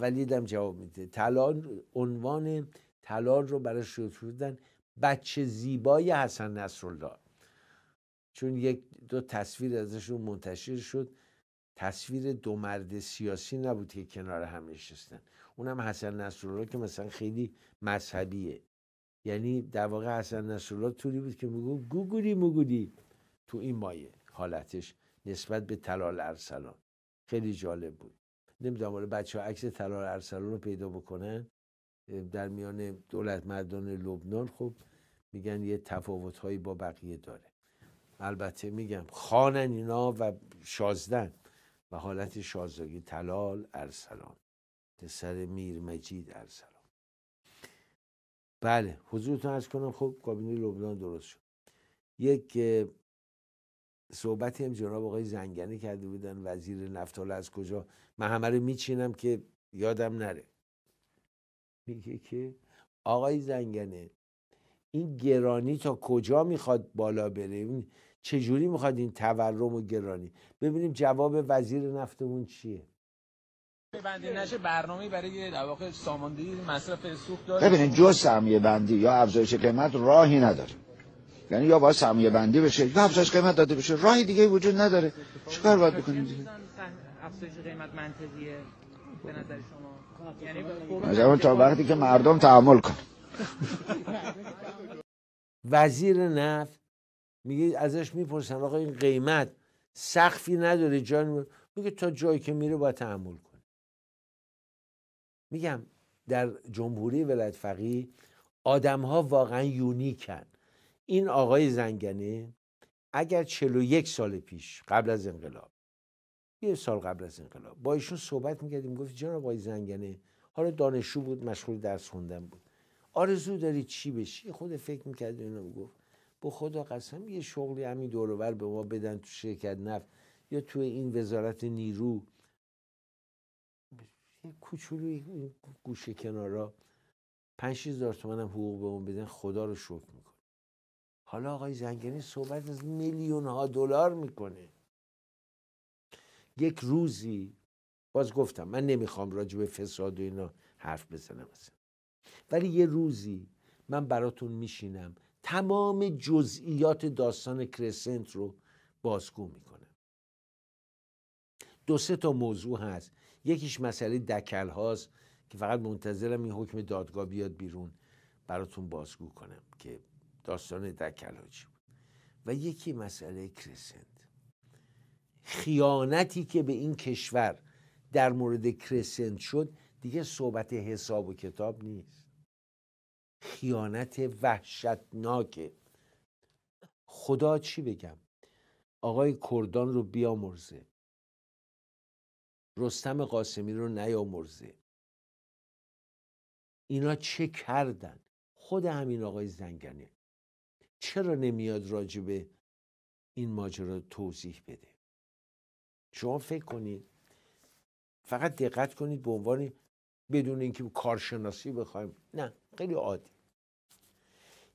ولید هم جواب میده تلال عنوان تلال رو براش شدن بچه زیبای حسن نصرالله چون یک دو تصویر ازشون منتشر شد تصویر دو مرد سیاسی نبود که کنار هم نشستن اونم حسن نصرالله که مثلا خیلی مذهبیه یعنی در واقع حسن نصرالله طوری بود که میگو گوگوری مگودی تو این مایه حالتش نسبت به تلال ارسلان خیلی جالب بود نمیدونم بچه ها عکس تلال ارسلان رو پیدا بکنن در میان دولت مردان لبنان خب میگن یه تفاوت هایی با بقیه داره البته میگم خانن اینا و شازدن و حالت شازدگی تلال ارسلان پسر میر مجید ارسلان بله حضورتون از کنم خب کابینه لبنان درست شد یک صحبتی هم جناب آقای زنگنه کرده بودن وزیر نفت حالا از کجا من همه رو میچینم که یادم نره میگه که آقای زنگنه این گرانی تا کجا میخواد بالا بره این چجوری میخواد این تورم و گرانی ببینیم جواب وزیر نفتمون چیه بندی نشه برنامه برای در ساماندهی مصرف سوخت داره ببینید جو سهمیه بندی یا افزایش قیمت راهی نداره یعنی یا باید سهمیه بندی بشه یا افزایش قیمت داده بشه راهی دیگه وجود نداره چیکار باید بکنیم دیگه افزایش قیمت منطقیه به نظر شما یعنی تا وقتی که مردم تحمل کن وزیر نفت میگه ازش میپرسن آقا این قیمت سخفی نداره جان میگه تا جایی که میره با تحمل کن میگم در جمهوری ولایت فقیه آدم ها واقعا یونیکن این آقای زنگنه اگر یک سال پیش قبل از انقلاب یه سال قبل از انقلاب با ایشون صحبت میکردیم گفت جناب آقای زنگنه حالا دانشجو بود مشغول درس خوندن بود آرزو داری چی بشی خود فکر میکرد اینو گفت با خدا قسم یه شغلی همین دورور به ما بدن تو شرکت نفت یا تو این وزارت نیرو یه کوچولوی گوشه کنارا پنج هزار تومن هم حقوق به اون بدن خدا رو شکر میکنه حالا آقای زنگنی صحبت از میلیون ها دلار میکنه یک روزی باز گفتم من نمیخوام راجع به فساد و اینا حرف بزنم ولی یه روزی من براتون میشینم تمام جزئیات داستان کرسنت رو بازگو میکنم دو سه تا موضوع هست یکیش مسئله دکل هاست که فقط منتظرم این حکم دادگاه بیاد بیرون براتون بازگو کنم که داستان دکل ها چی بود و یکی مسئله کرسنت خیانتی که به این کشور در مورد کرسنت شد دیگه صحبت حساب و کتاب نیست خیانت وحشتناکه خدا چی بگم آقای کردان رو بیامرزه رستم قاسمی رو نیامرزه اینا چه کردن خود همین آقای زنگنه چرا نمیاد راجبه این ماجرا توضیح بده شما فکر کنید فقط دقت کنید به عنوان بدون اینکه کارشناسی بخوایم نه خیلی عادی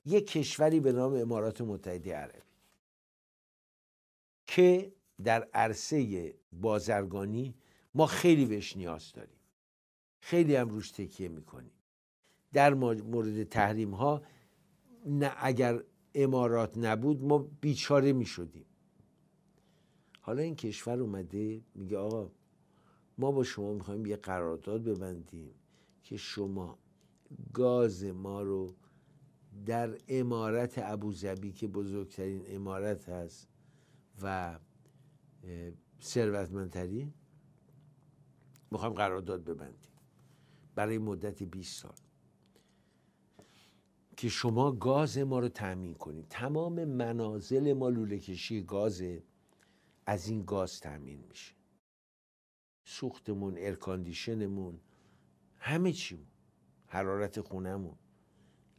یک کشوری به نام امارات متحده عربی که در عرصه بازرگانی ما خیلی بهش نیاز داریم خیلی هم روش تکیه میکنیم در مورد تحریم ها نه اگر امارات نبود ما بیچاره میشدیم حالا این کشور اومده میگه آقا ما با شما میخوایم یه قرارداد ببندیم که شما گاز ما رو در امارت ابوظبی که بزرگترین امارت هست و ثروتمندترین میخوایم قرارداد ببندیم برای مدت 20 سال که شما گاز ما رو تأمین کنید تمام منازل ما لوله کشی گاز از این گاز تأمین میشه سوختمون ارکاندیشنمون همه چیمون حرارت خونمون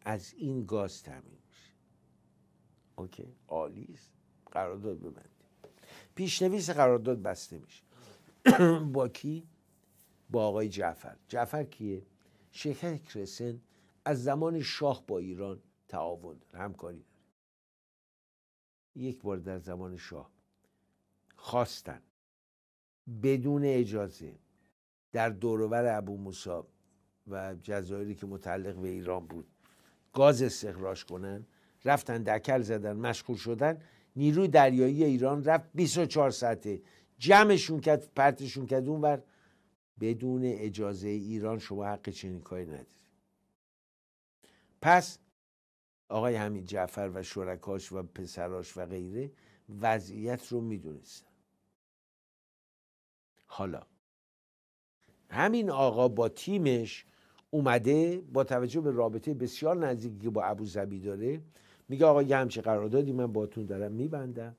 از این گاز تأمین میشه اوکی عالی قرارداد ببندیم پیشنویس قرارداد بسته میشه با کی با آقای جعفر جعفر کیه شرکت کرسن از زمان شاه با ایران تعاون داره همکاری داره یک بار در زمان شاه خواستن بدون اجازه در دورور ابو موسا و جزایری که متعلق به ایران بود گاز استخراج کنن رفتن دکل زدن مشغول شدن نیروی دریایی ایران رفت 24 ساعته جمعشون کرد پرتشون کرد اونور بدون اجازه ایران شما حق چنین کاری ندارید پس آقای حمید جعفر و شرکاش و پسراش و غیره وضعیت رو میدونستن حالا همین آقا با تیمش اومده با توجه به رابطه بسیار نزدیکی که با ابوظبی داره میگه آقا یه همچه قراردادی من باتون دارم میبندم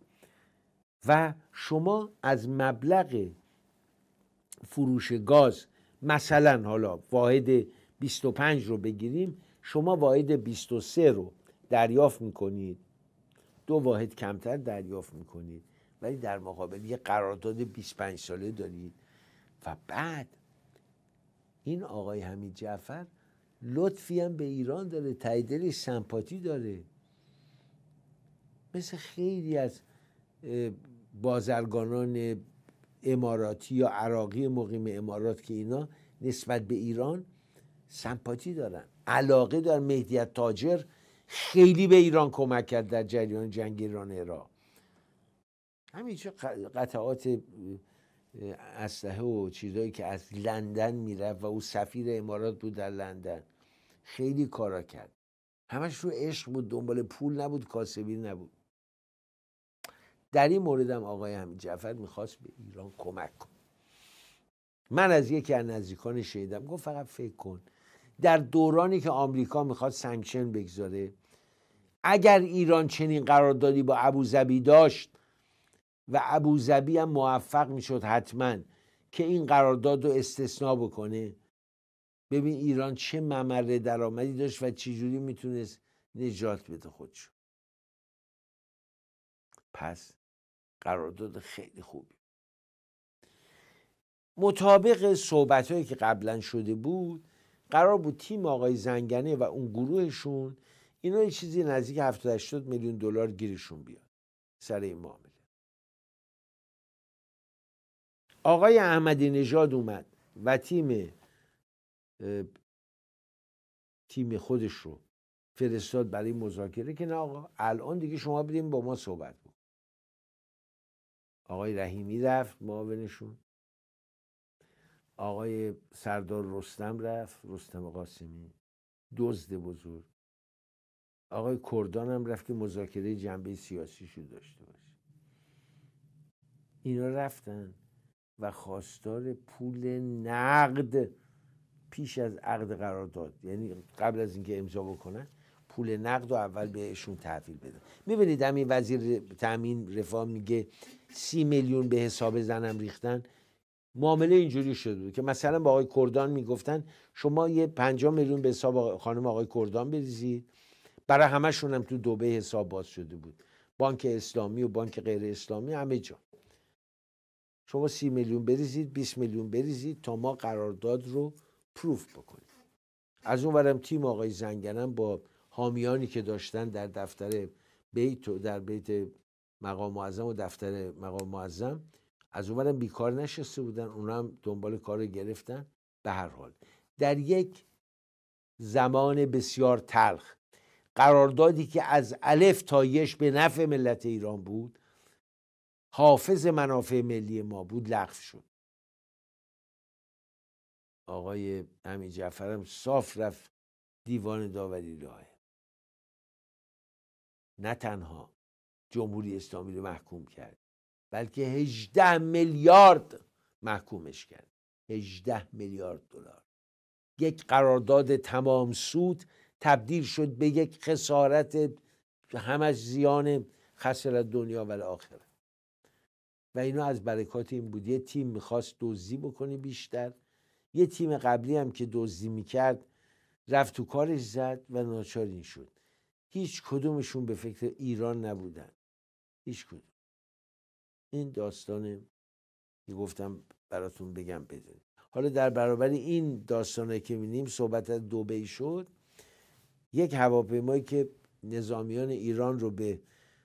و شما از مبلغ فروش گاز مثلا حالا واحد 25 رو بگیریم شما واحد 23 رو دریافت میکنید دو واحد کمتر دریافت میکنید ولی در مقابل یه قرارداد 25 ساله دارید و بعد این آقای حمید جعفر لطفی هم به ایران داره تایدلی سمپاتی داره مثل خیلی از بازرگانان اماراتی یا عراقی مقیم امارات که اینا نسبت به ایران سمپاتی دارن علاقه در مهدیت تاجر خیلی به ایران کمک کرد در جریان جنگ ایران عراق همینجا قطعات اسلحه و چیزهایی که از لندن میرفت و او سفیر امارات بود در لندن خیلی کارا کرد همش رو عشق بود دنبال پول نبود کاسبی نبود در این موردم آقای همین جعفر میخواست به ایران کمک کن من از یکی از نزدیکان شهیدم گفت فقط فکر کن در دورانی که آمریکا میخواد سنکشن بگذاره اگر ایران چنین قراردادی با ابوظبی داشت و ابوظبی هم موفق میشد حتما که این قرارداد رو استثنا بکنه ببین ایران چه ممره درآمدی داشت و چجوری میتونست نجات بده خودشو پس قرارداد خیلی خوبی مطابق صحبت هایی که قبلا شده بود قرار بود تیم آقای زنگنه و اون گروهشون اینا یه چیزی نزدیک 70 80 میلیون دلار گیرشون بیاد سر این معامله آقای احمدی نژاد اومد و تیم تیم خودش رو فرستاد برای مذاکره که نه آقا الان دیگه شما بدین با ما صحبت آقای رحیمی رفت معاونشون آقای سردار رستم رفت رستم قاسمی دزد بزرگ آقای کردان هم رفت که مذاکره جنبه سیاسی شو داشته باشه اینا رفتن و خواستار پول نقد پیش از عقد قرارداد یعنی قبل از اینکه امضا بکنن پول نقد رو اول بهشون تحویل بده میبینید همین وزیر تامین رفاه میگه سی میلیون به حساب زنم ریختن معامله اینجوری شده بود که مثلا با آقای کردان میگفتن شما یه پنجا میلیون به حساب خانم آقای کردان بریزید برای همشون هم تو دوبه حساب باز شده بود بانک اسلامی و بانک غیر اسلامی همه جا شما سی میلیون بریزید 20 میلیون بریزید تا ما قرارداد رو پروف بکنیم از اون تیم آقای زنگنم با حامیانی که داشتن در دفتر بیت و در بیت مقام معظم و دفتر مقام معظم از اونورم بیکار نشسته بودن اونها هم دنبال کار گرفتن به هر حال در یک زمان بسیار تلخ قراردادی که از الف تا یش به نفع ملت ایران بود حافظ منافع ملی ما بود لغو شد آقای امین جعفرم صاف رفت دیوان داوری راه نه تنها جمهوری اسلامی رو محکوم کرد بلکه 18 میلیارد محکومش کرد 18 میلیارد دلار یک قرارداد تمام سود تبدیل شد به یک خسارت همش زیان خسر دنیا و آخره و اینا از برکات این بود یه تیم میخواست دزدی بکنه بیشتر یه تیم قبلی هم که دزدی میکرد رفت تو کارش زد و ناچار این شد هیچ کدومشون به فکر ایران نبودن هیچ کدوم این داستان که گفتم براتون بگم بدونید حالا در برابر این داستانه که بینیم صحبت از دوبی شد یک هواپیمایی که نظامیان ایران رو به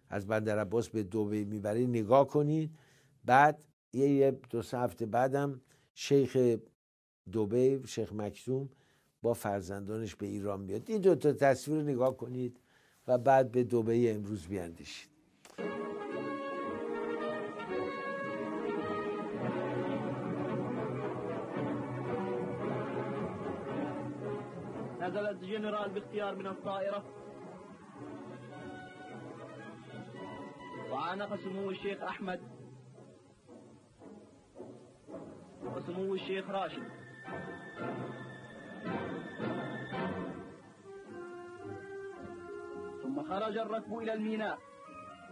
از بندر عباس به دوبی میبره نگاه کنید بعد یه دو سه هفته بعدم شیخ دوبی شیخ مکتوم با فرزندانش به ایران میاد این دو تا تصویر رو نگاه کنید و بعد به دوبه امروز بیاندیشید نزل الجنرال باختيار من الطائرة وعانق سمو الشيخ أحمد وسمو الشيخ راشد خرج الركب إلى الميناء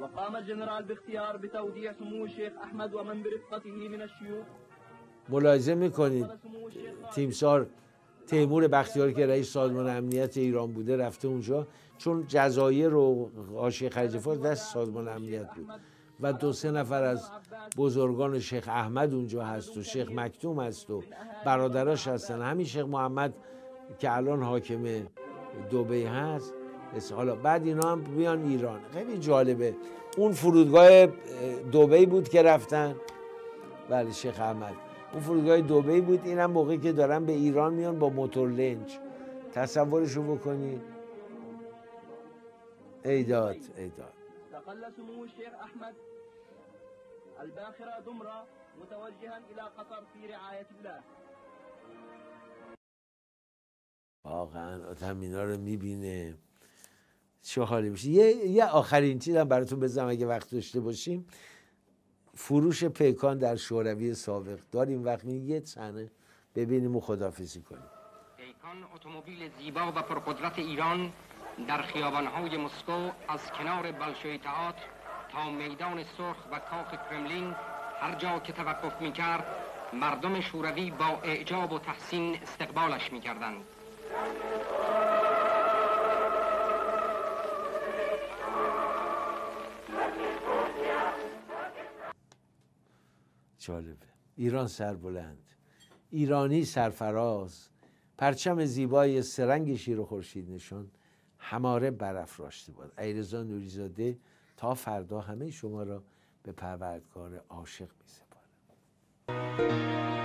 وقام الجنرال باختيار بتوديع سمو الشيخ أحمد ومن برفقته من الشيوخ ملاحظه میکنید تیمسار تیمور بختیار که رئیس سازمان امنیت ایران بوده رفته اونجا چون جزایر و آشی خلیج دست سازمان امنیت بود و دو سه نفر از بزرگان شیخ احمد اونجا هست و شیخ مکتوم هست و برادراش هستن همین شیخ محمد که الان حاکم دوبه هست حالا بعد اینا هم بیان ایران خیلی جالبه اون فرودگاه دوبهی بود که رفتن بله شیخ احمد اون فرودگاه دوبهی بود اینم موقعی که دارن به ایران میان با موتور لنج تصورشو بکنی ایداد ایداد تقل واقعا آدم اینا رو میبینه حالی یه،, یه آخرین چیز هم براتون بزنم اگه وقت داشته باشیم فروش پیکان در شوروی سابق داریم وقت یه صحنه ببینیم و خدافزی کنیم پیکان اتومبیل زیبا و پرقدرت ایران در خیابانهای مسکو از کنار بلشوی تاعت تا میدان سرخ و کاخ کرملین هر جا که توقف میکرد مردم شوروی با اعجاب و تحسین استقبالش میکردند جالبه ایران سربلند ایرانی سرفراز پرچم زیبای سرنگ شیر و خورشید نشان هماره برافراشته باد. ایرزا نوریزاده تا فردا همه شما را به پروردگار عاشق می سپارم